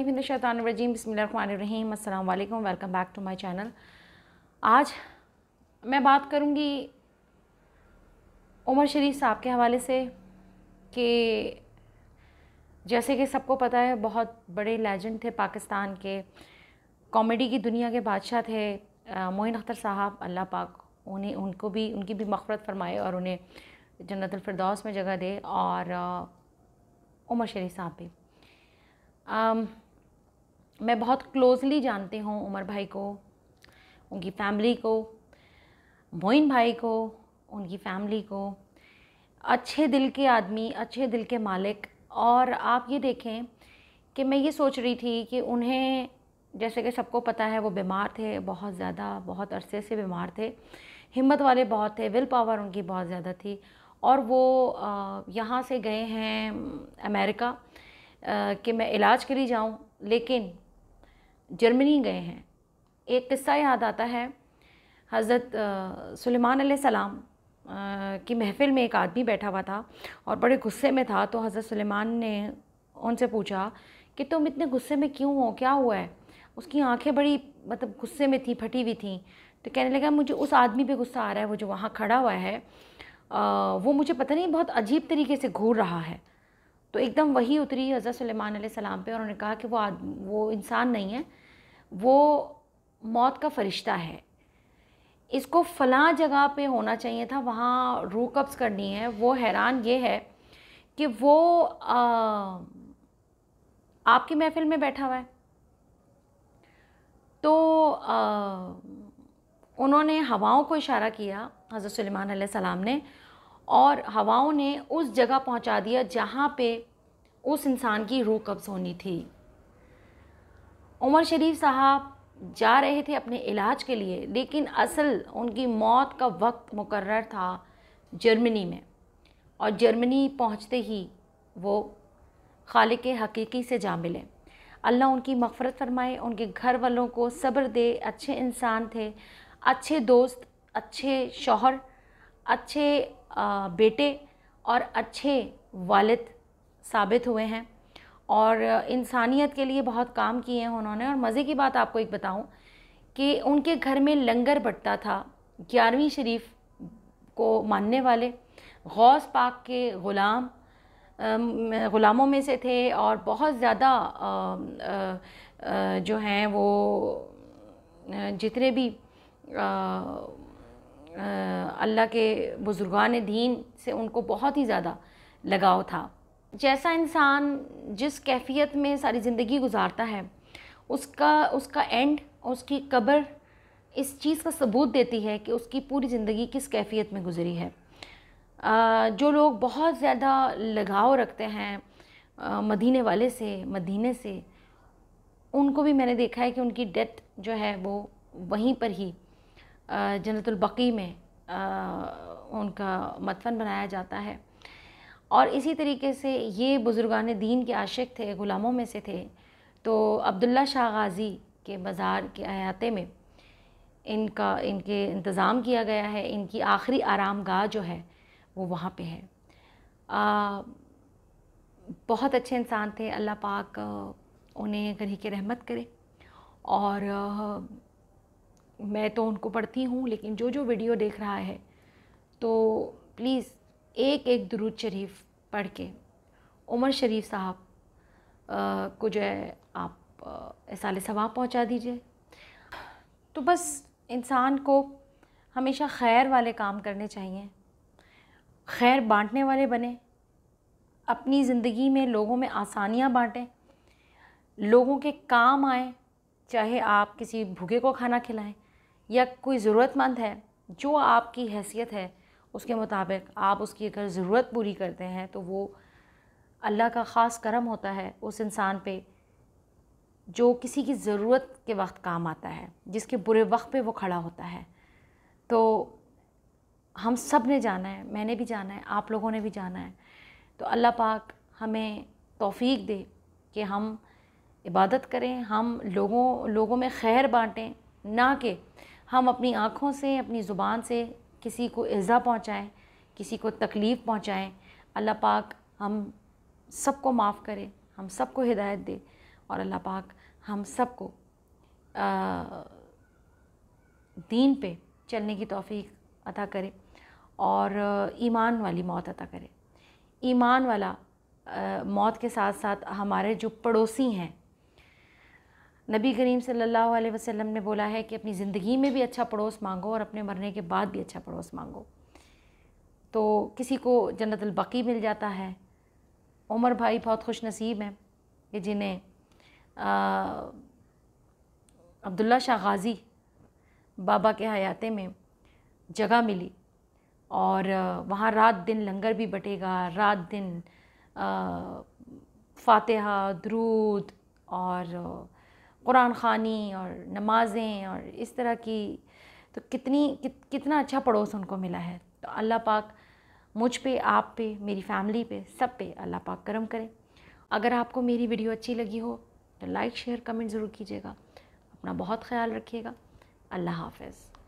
हिंदशानरजीम बसमीम अल्लाम welcome back to my channel आज मैं बात करूँगी उमर शरीफ साहब के हवाले से कि जैसे कि सबको पता है बहुत बड़े लेजेंड थे पाकिस्तान के कॉमेडी की दुनिया के बादशाह थे मोइन अख्तर साहब अल्लाह पाक उन्हें उनको भी उनकी भी मफरत फरमाए और उन्हें जन्नतफरदौस में जगह दे और उमर शरीफ साहब भी मैं बहुत क्लोजली जानती हूँ उमर भाई को उनकी फैमिली को मोइन भाई को उनकी फैमिली को अच्छे दिल के आदमी अच्छे दिल के मालिक और आप ये देखें कि मैं ये सोच रही थी कि उन्हें जैसे कि सबको पता है वो बीमार थे बहुत ज़्यादा बहुत अरसे से बीमार थे हिम्मत वाले बहुत थे विल पावर उनकी बहुत ज़्यादा थी और वो यहाँ से गए हैं अमेरिका कि मैं इलाज के लिए जाऊँ लेकिन जर्मनी गए हैं एक किस्सा याद आता है हज़रत सुलेमान सलाम की महफ़िल में एक आदमी बैठा हुआ था और बड़े गुस्से में था तो हज़रत सुलेमान ने उनसे पूछा कि तुम इतने गुस्से में क्यों हो क्या हुआ है उसकी आंखें बड़ी मतलब गुस्से में थी फटी हुई थी तो कहने लगा मुझे उस आदमी पे गुस्सा आ रहा है वो जो वहाँ खड़ा हुआ है आ, वो मुझे पता नहीं बहुत अजीब तरीके से घूर रहा है तो एकदम वही उतरी हज़रत सलेमान सलाम पे और उन्होंने कहा कि वो आद वो इंसान नहीं है वो मौत का फरिश्ता है इसको फलां जगह पे होना चाहिए था वहाँ रू कब्ज़ करनी है वो हैरान ये है कि वो आ, आपकी महफिल में बैठा हुआ है तो आ, उन्होंने हवाओं को इशारा किया हज़रत सलीमान सलाम ने और हवाओं ने उस जगह पहुंचा दिया जहाँ पे उस इंसान की रूह कब्ज़ होनी थी उमर शरीफ साहब जा रहे थे अपने इलाज के लिए लेकिन असल उनकी मौत का वक्त मुकर्र था जर्मनी में और जर्मनी पहुंचते ही वो खाल के हकीकी से जा मिले अल्लाह उनकी मफ़रत फरमाए उनके घर वालों को सब्र दे अच्छे इंसान थे अच्छे दोस्त अच्छे शोहर अच्छे बेटे और अच्छे वालिद साबित हुए हैं और इंसानियत के लिए बहुत काम किए हैं उन्होंने और मज़े की बात आपको एक बताऊं कि उनके घर में लंगर बटता था ग्यारहवीं शरीफ को मानने वाले गौस पाक के ग़ुलाम ग़ुलामों में से थे और बहुत ज़्यादा जो हैं वो जितने भी अल्लाह के बुज़ुर्गान दीन से उनको बहुत ही ज़्यादा लगाव था जैसा इंसान जिस कैफियत में सारी ज़िंदगी गुजारता है उसका उसका एंड और उसकी कब्र इस चीज़ का सबूत देती है कि उसकी पूरी ज़िंदगी किस कैफियत में गुजरी है जो लोग बहुत ज़्यादा लगाव रखते हैं मदीने वाले से मदीने से उनको भी मैंने देखा है कि उनकी डेथ जो है वो वहीं पर ही जन्नतुल बकी में उनका मतफन बनाया जाता है और इसी तरीके से ये बुज़ुर्गान दीन के आशिक थे ग़ुलामों में से थे तो अब्दुल्ला शाह गाज़ी के बाज़ार के अहाते में इनका इनके इंतज़ाम किया गया है इनकी आखिरी आराम गाह जो है वो वहाँ पे है आ, बहुत अच्छे इंसान थे अल्लाह पाक उन्हें गरी के रहमत करे और आ, मैं तो उनको पढ़ती हूँ लेकिन जो जो वीडियो देख रहा है तो प्लीज़ एक एक दरूद शरीफ पढ़ के उमर शरीफ साहब को जो है आप ऐसा सवाब पहुंचा दीजिए तो बस इंसान को हमेशा खैर वाले काम करने चाहिए खैर बांटने वाले बने अपनी ज़िंदगी में लोगों में आसानियाँ बांटें लोगों के काम आए चाहे आप किसी भूखे को खाना खिलाएं या कोई ज़रूरतमंद है जो आपकी हैसियत है उसके मुताबिक आप उसकी अगर ज़रूरत पूरी करते हैं तो वो अल्लाह का ख़ास करम होता है उस इंसान पे जो किसी की ज़रूरत के वक्त काम आता है जिसके बुरे वक्त पे वो खड़ा होता है तो हम सब ने जाना है मैंने भी जाना है आप लोगों ने भी जाना है तो अल्लाह पाक हमें तौफीक दे कि हम इबादत करें हम लोगों लोगों में खैर बांटें ना कि हम अपनी आँखों से अपनी ज़ुबान से किसी को इज़ा पहुँचाएँ किसी को तकलीफ़ पहुँचाएँ अल्लाह पाक हम सबको माफ़ करें हम सबको हिदायत दे और अल्लाह पाक हम सबको दीन पे चलने की तोफ़ी अता करे और ईमान वाली मौत अता करे ईमान वाला आ, मौत के साथ साथ हमारे जो पड़ोसी हैं नबी करीम सल्लल्लाहु अलैहि वसल्लम ने बोला है कि अपनी ज़िंदगी में भी अच्छा पड़ोस मांगो और अपने मरने के बाद भी अच्छा पड़ोस मांगो तो किसी को जन्नत अलबकी मिल जाता है उमर भाई बहुत खुश नसीब हैं कि जिन्हें अब्दुल्ला शाह गाज़ी बाबा के हयाते में जगह मिली और वहाँ रात दिन लंगर भी बटेगा रात दिन फातहा दरूद और कुरान खानी और नमाज़ें और इस तरह की तो कितनी कि, कितना अच्छा पड़ोस उनको मिला है तो अल्लाह पाक मुझ पे आप पे मेरी फैमिली पे सब पे अल्लाह पाक करम करे अगर आपको मेरी वीडियो अच्छी लगी हो तो लाइक शेयर कमेंट ज़रूर कीजिएगा अपना बहुत ख्याल रखिएगा अल्लाह हाफ़